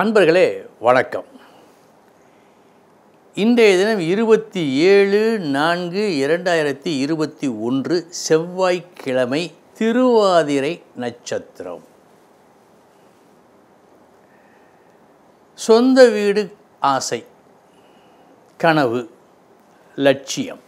அன்பர்களே வணக்கம் இன்றைய தினம் இருபத்தி ஏழு நான்கு இரண்டாயிரத்தி இருபத்தி ஒன்று செவ்வாய்க்கிழமை திருவாதிரை நட்சத்திரம் சொந்த வீடு ஆசை கனவு லட்சியம்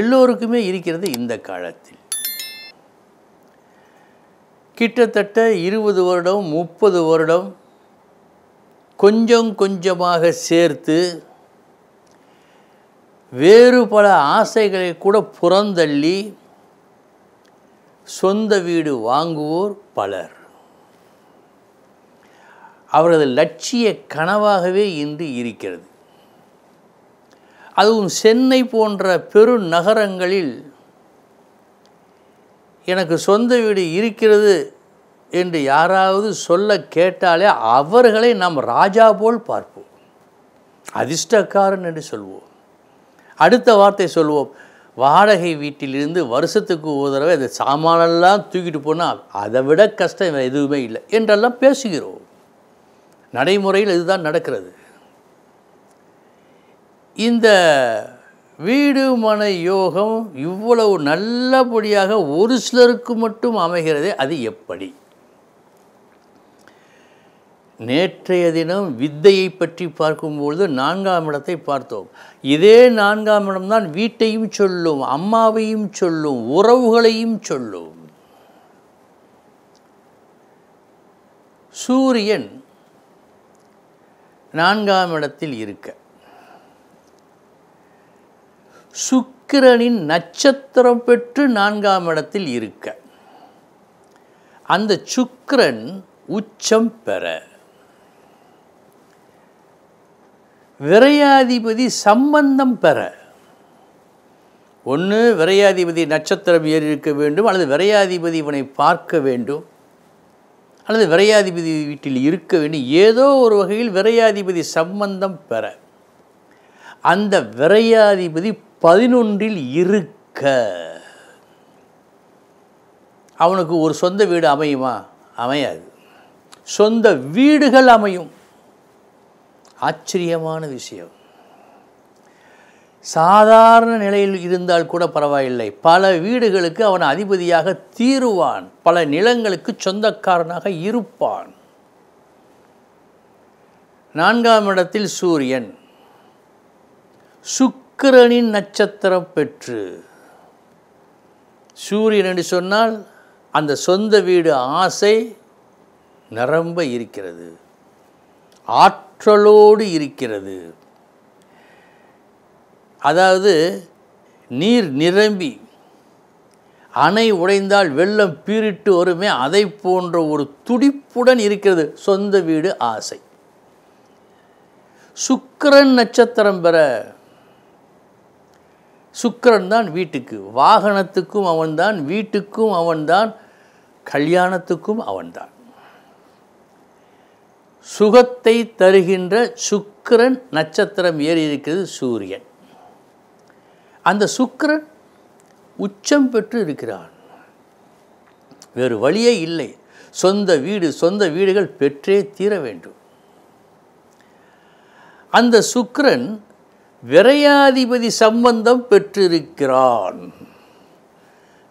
எல்லோருக்குமே இருக்கிறது இந்த காலத்தில் கிட்டத்தட்ட இருபது வருடம் முப்பது வருடம் கொஞ்சம் கொஞ்சமாக சேர்த்து வேறு பல ஆசைகளை கூட புறந்தள்ளி சொந்த வீடு வாங்குவோர் பலர் அவரது லட்சிய கனவாகவே இன்று இருக்கிறது அதுவும் சென்னை போன்ற பெரு நகரங்களில் எனக்கு சொந்த வீடு இருக்கிறது என்று யாராவது சொல்ல கேட்டாலே அவர்களை நாம் ராஜா போல் பார்ப்போம் அதிர்ஷ்டக்காரன் என்று சொல்வோம் அடுத்த வார்த்தை சொல்வோம் வாடகை வீட்டிலிருந்து வருஷத்துக்கு ஒரு தடவை அந்த சாமானெல்லாம் தூக்கிட்டு போனால் அதை விட கஷ்டம் எதுவுமே இல்லை என்றெல்லாம் பேசுகிறோம் நடைமுறையில் இதுதான் நடக்கிறது இந்த வீடு மன யோகம் இவ்வளவு நல்லபடியாக ஒரு சிலருக்கு மட்டும் அமைகிறதே அது எப்படி நேற்றைய தினம் வித்தையை பற்றி பார்க்கும்பொழுது நான்காம் இடத்தை பார்த்தோம் இதே நான்காம் இடம்தான் வீட்டையும் சொல்லும் அம்மாவையும் சொல்லும் உறவுகளையும் சொல்லும் சூரியன் நான்காம் இடத்தில் இருக்க சுக்கிரனின் நட்சத்திரம் பெற்று நான்காம் இடத்தில் இருக்க அந்த சுக்கிரன் உச்சம் பெற விரையாதிபதி சம்பந்தம் பெற ஒன்று விரையாதிபதி நட்சத்திரம் ஏறி இருக்க வேண்டும் அல்லது விரையாதிபதி இவனை பார்க்க வேண்டும் அல்லது விரையாதிபதி வீட்டில் இருக்க வேண்டும் ஏதோ ஒரு வகையில் விரையாதிபதி சம்பந்தம் பெற அந்த விரையாதிபதி பதினொன்றில் இருக்க அவனுக்கு ஒரு சொந்த வீடு அமையுமா அமையாது சொந்த வீடுகள் அமையும் ஆச்சரியமான விஷயம் சாதாரண நிலையில் இருந்தால் கூட பரவாயில்லை பல வீடுகளுக்கு அவன் அதிபதியாக தீருவான் பல நிலங்களுக்கு சொந்தக்காரனாக இருப்பான் நான்காம் இடத்தில் சூரியன் சுக்கிரனின் நட்சத்திரம் பெற்று சூரியன் என்று சொன்னால் அந்த சொந்த வீடு ஆசை நிரம்ப இருக்கிறது ஆற்ற ஆற்றலோடு இருக்கிறது அதாவது நீர் நிரம்பி அணை உடைந்தால் வெள்ளம் பீரிட்டு வருமே அதை போன்ற ஒரு துடிப்புடன் இருக்கிறது சொந்த வீடு ஆசை சுக்கரன் நட்சத்திரம் பெற சுக்கரன் தான் வீட்டுக்கு வாகனத்துக்கும் அவன்தான் வீட்டுக்கும் அவன்தான் கல்யாணத்துக்கும் அவன்தான் சுகத்தை தருகின்ற சுக்கிரன் நட்சத்திரம் ஏறி இருக்கிறது சூரியன் அந்த சுக்கிரன் உச்சம் பெற்று இருக்கிறான் வேறு வழியே இல்லை சொந்த வீடு சொந்த வீடுகள் பெற்றே தீர வேண்டும் அந்த சுக்கிரன் விரையாதிபதி சம்பந்தம் பெற்றிருக்கிறான்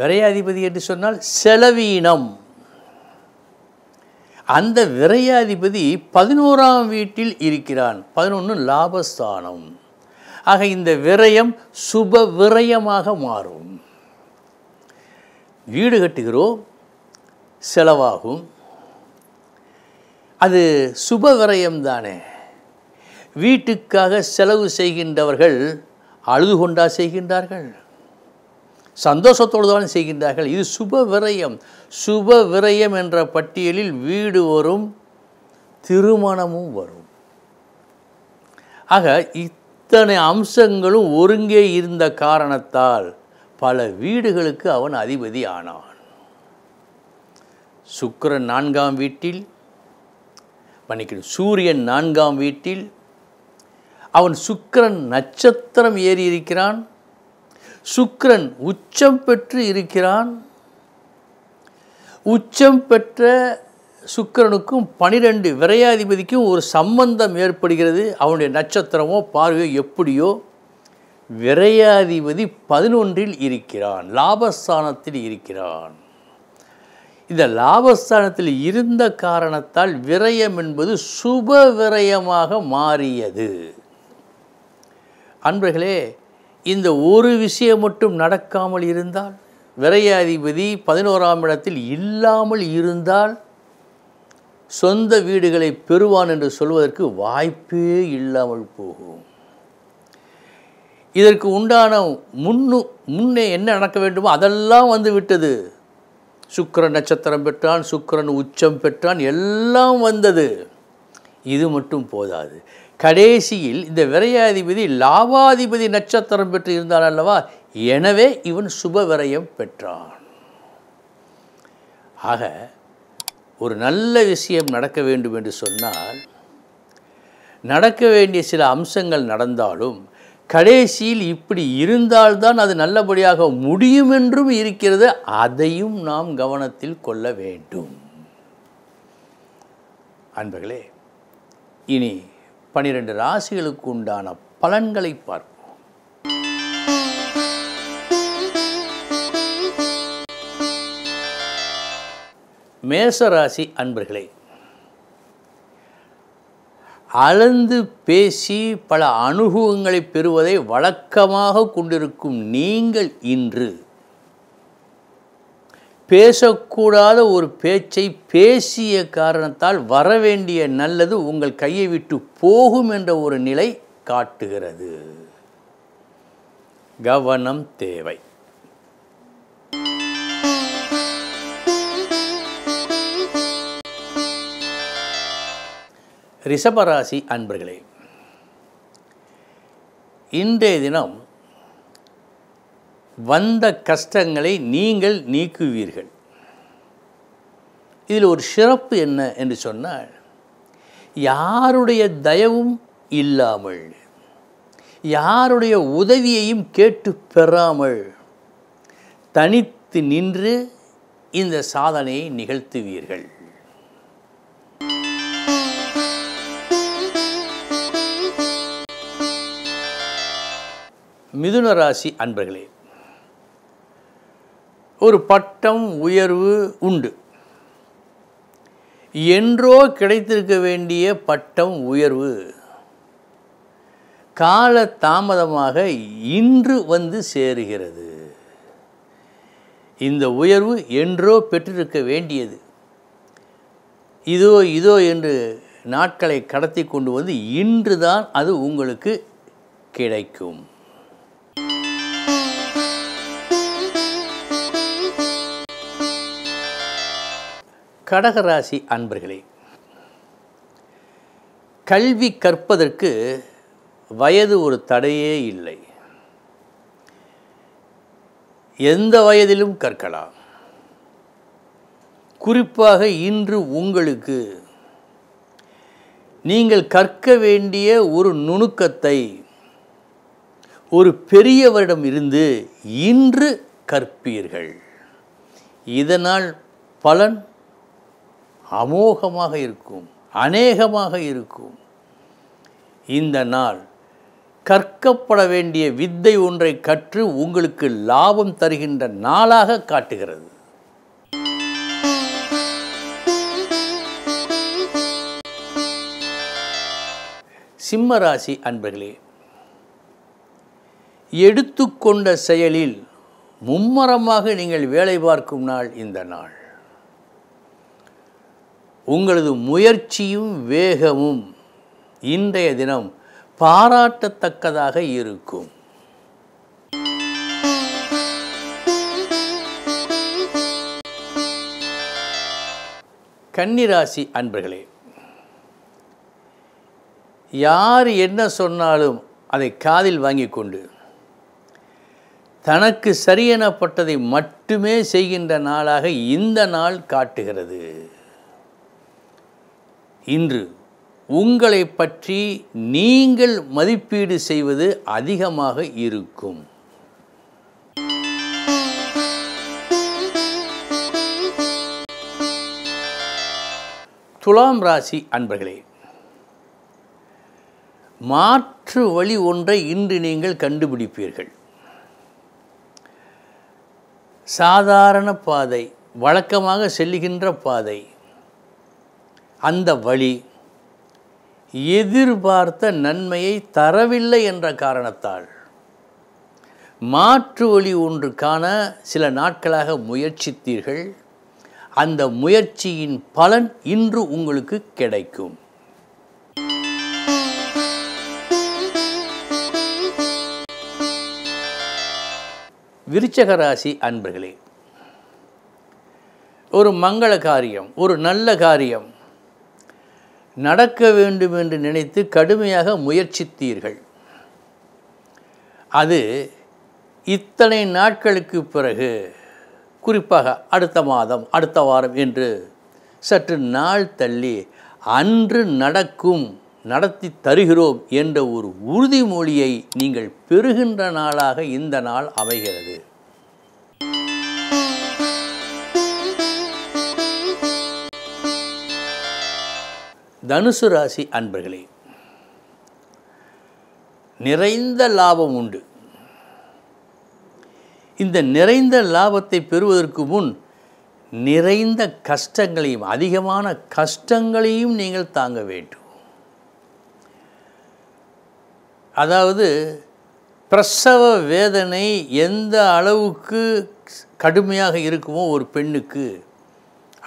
விரையாதிபதி என்று சொன்னால் செலவீனம் அந்த விரையாதிபதி பதினோராம் வீட்டில் இருக்கிறான் பதினொன்று லாபஸ்தானம் ஆக இந்த விரயம் சுப விரயமாக மாறும் வீடு கட்டுகிறோம் செலவாகும் அது சுப விரயம் தானே வீட்டுக்காக செலவு செய்கின்றவர்கள் அழுது கொண்டா செய்கின்றார்கள் சந்தோஷத்தோடு தான் செய்கின்றார்கள் இது சுப விரயம் சுப விரயம் என்ற பட்டியலில் வீடு வரும் திருமணமும் வரும் ஆக இத்தனை அம்சங்களும் ஒருங்கே இருந்த காரணத்தால் பல வீடுகளுக்கு அவன் அதிபதி ஆனான் சுக்கரன் நான்காம் வீட்டில் மன்னிக்கணும் சூரியன் நான்காம் வீட்டில் அவன் சுக்கரன் நட்சத்திரம் ஏறி இருக்கிறான் சுக்ரன் உச்சம் பெற்று இருக்கிறான் உச்சம் பெற்ற சுக்கரனுக்கும் பனிரெண்டு விரையாதிபதிக்கும் ஒரு சம்பந்தம் ஏற்படுகிறது அவனுடைய நட்சத்திரமோ பார்வையோ எப்படியோ விரையாதிபதி பதினொன்றில் இருக்கிறான் லாபஸ்தானத்தில் இருக்கிறான் இந்த லாபஸ்தானத்தில் இருந்த காரணத்தால் விரயம் என்பது சுப விரயமாக மாறியது அன்பர்களே இந்த ஒரு விஷயம் மட்டும் நடக்காமல் இருந்தால் விரையாதிபதி பதினோராம் இடத்தில் இல்லாமல் இருந்தால் சொந்த வீடுகளை பெறுவான் என்று சொல்வதற்கு வாய்ப்பே இல்லாமல் போகும் இதற்கு உண்டான முன்னு முன்னே என்ன நடக்க வேண்டுமோ அதெல்லாம் வந்து விட்டது சுக்கரன் நட்சத்திரம் பெற்றான் சுக்கரன் உச்சம் பெற்றான் எல்லாம் வந்தது இது மட்டும் போதாது கடைசியில் இந்த விரையாதிபதி லாபாதிபதி நட்சத்திரம் பெற்று இருந்தான் அல்லவா எனவே இவன் சுப விரயம் பெற்றான் ஆக ஒரு நல்ல விஷயம் நடக்க வேண்டும் என்று சொன்னால் நடக்க வேண்டிய சில அம்சங்கள் நடந்தாலும் கடைசியில் இப்படி இருந்தால்தான் அது நல்லபடியாக முடியும் என்றும் இருக்கிறது அதையும் நாம் கவனத்தில் கொள்ள வேண்டும் அன்பர்களே இனி பனிரெண்டு ராசிகளுக்கு உண்டான பலன்களை பார்ப்போம் மேசராசி அன்பர்களே அளந்து பேசி பல அனுபவங்களை பெறுவதை வழக்கமாக கொண்டிருக்கும் நீங்கள் இன்று பேசக்கூடாத ஒரு பேச்சை பேசிய காரணத்தால் வரவேண்டிய நல்லது உங்கள் கையை விட்டு போகும் என்ற ஒரு நிலை காட்டுகிறது கவனம் தேவை ரிஷபராசி அன்பர்களே இன்றைய தினம் வந்த கஷ்டங்களை நீங்கள் நீக்குவீர்கள் இதில் ஒரு சிறப்பு என்ன என்று சொன்னால் யாருடைய தயவும் இல்லாமல் யாருடைய உதவியையும் கேட்டு பெறாமல் தனித்து நின்று இந்த சாதனையை நிகழ்த்துவீர்கள் மிதுன ராசி அன்பர்களே ஒரு பட்டம் உயர்வு உண்டு என்றோ கிடைத்திருக்க வேண்டிய பட்டம் உயர்வு கால தாமதமாக இன்று வந்து சேருகிறது இந்த உயர்வு என்றோ பெற்றிருக்க வேண்டியது இதோ இதோ என்று நாட்களை கடத்தி கொண்டு வந்து இன்று தான் அது உங்களுக்கு கிடைக்கும் கடகராசி அன்பர்களே கல்வி கற்பதற்கு வயது ஒரு தடையே இல்லை எந்த வயதிலும் கற்கலாம் குறிப்பாக இன்று உங்களுக்கு நீங்கள் கற்க வேண்டிய ஒரு நுணுக்கத்தை ஒரு பெரியவரிடம் இருந்து இன்று கற்பீர்கள் இதனால் பலன் அமோகமாக இருக்கும் அநேகமாக இருக்கும் இந்த நாள் கற்கப்பட வேண்டிய வித்தை ஒன்றை கற்று உங்களுக்கு லாபம் தருகின்ற நாளாக காட்டுகிறது சிம்ம ராசி அன்பர்களே எடுத்துக்கொண்ட செயலில் மும்மரமாக நீங்கள் வேலை பார்க்கும் நாள் இந்த நாள் உங்களது முயற்சியும் வேகமும் இன்றைய தினம் பாராட்டத்தக்கதாக இருக்கும் கன்னிராசி அன்பர்களே யார் என்ன சொன்னாலும் அதை காதில் வாங்கி கொண்டு தனக்கு சரியெனப்பட்டதை மட்டுமே செய்கின்ற நாளாக இந்த நாள் காட்டுகிறது இன்று உங்களை பற்றி நீங்கள் மதிப்பீடு செய்வது அதிகமாக இருக்கும் துலாம் ராசி அன்பர்களே மாற்று வழி ஒன்றை இன்று நீங்கள் கண்டுபிடிப்பீர்கள் சாதாரண பாதை வழக்கமாக செல்லுகின்ற பாதை அந்த வழி எதிர்பார்த்த நன்மையை தரவில்லை என்ற காரணத்தால் மாற்று வழி ஒன்று காண சில நாட்களாக முயற்சித்தீர்கள் அந்த முயற்சியின் பலன் இன்று உங்களுக்கு கிடைக்கும் விருச்சகராசி அன்பர்களே ஒரு மங்கள காரியம் ஒரு நல்ல காரியம் நடக்க வேண்டும் என்று நினைத்து கடுமையாக முயற்சித்தீர்கள் அது இத்தனை நாட்களுக்கு பிறகு குறிப்பாக அடுத்த மாதம் அடுத்த வாரம் என்று சற்று நாள் தள்ளி அன்று நடக்கும் நடத்தி தருகிறோம் என்ற ஒரு உறுதிமொழியை நீங்கள் பெறுகின்ற நாளாக இந்த நாள் அமைகிறது தனுசு ராசி அன்பர்களே நிறைந்த லாபம் உண்டு இந்த நிறைந்த லாபத்தை பெறுவதற்கு முன் நிறைந்த கஷ்டங்களையும் அதிகமான கஷ்டங்களையும் நீங்கள் தாங்க வேண்டும் அதாவது பிரசவ வேதனை எந்த அளவுக்கு கடுமையாக இருக்குமோ ஒரு பெண்ணுக்கு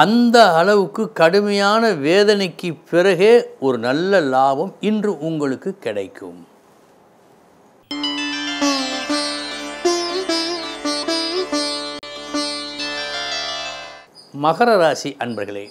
அந்த அளவுக்கு கடுமையான வேதனைக்கு பிறகே ஒரு நல்ல லாபம் இன்று உங்களுக்கு கிடைக்கும் மகர ராசி அன்பர்களே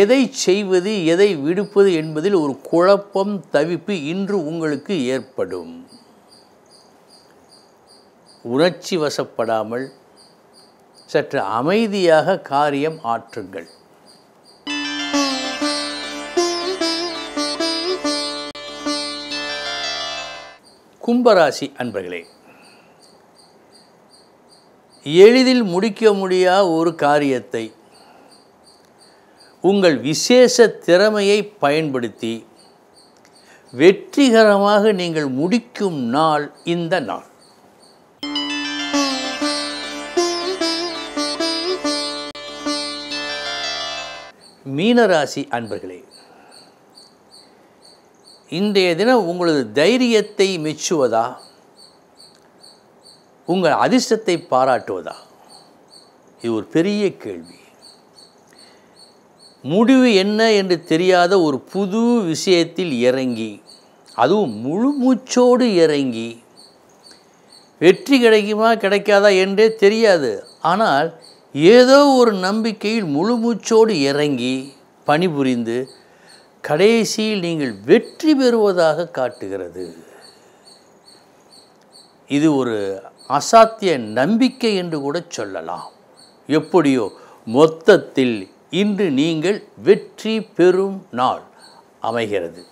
எதை செய்வது எதை விடுப்பது என்பதில் ஒரு குழப்பம் தவிப்பு இன்று உங்களுக்கு ஏற்படும் உணர்ச்சி வசப்படாமல் சற்று அமைதியாக காரியம் ஆற்றுங்கள் கும்பராசி அன்பர்களே எளிதில் முடிக்க முடியா ஒரு காரியத்தை உங்கள் விசேஷ திறமையை பயன்படுத்தி வெற்றிகரமாக நீங்கள் முடிக்கும் நாள் இந்த நாள் மீனராசி அன்பர்களே இன்றைய தினம் உங்களது தைரியத்தை மெச்சுவதா உங்கள் அதிர்ஷ்டத்தை பாராட்டுவதா இது ஒரு பெரிய கேள்வி முடிவு என்ன என்று தெரியாத ஒரு புது விஷயத்தில் இறங்கி அதுவும் முழு மூச்சோடு இறங்கி வெற்றி கிடைக்குமா கிடைக்காதா என்றே தெரியாது ஆனால் ஏதோ ஒரு நம்பிக்கையில் முழுமூச்சோடு இறங்கி பணிபுரிந்து கடைசியில் நீங்கள் வெற்றி பெறுவதாக காட்டுகிறது இது ஒரு அசாத்திய நம்பிக்கை என்று கூட சொல்லலாம் எப்படியோ மொத்தத்தில் இன்று நீங்கள் வெற்றி பெறும் நாள் அமைகிறது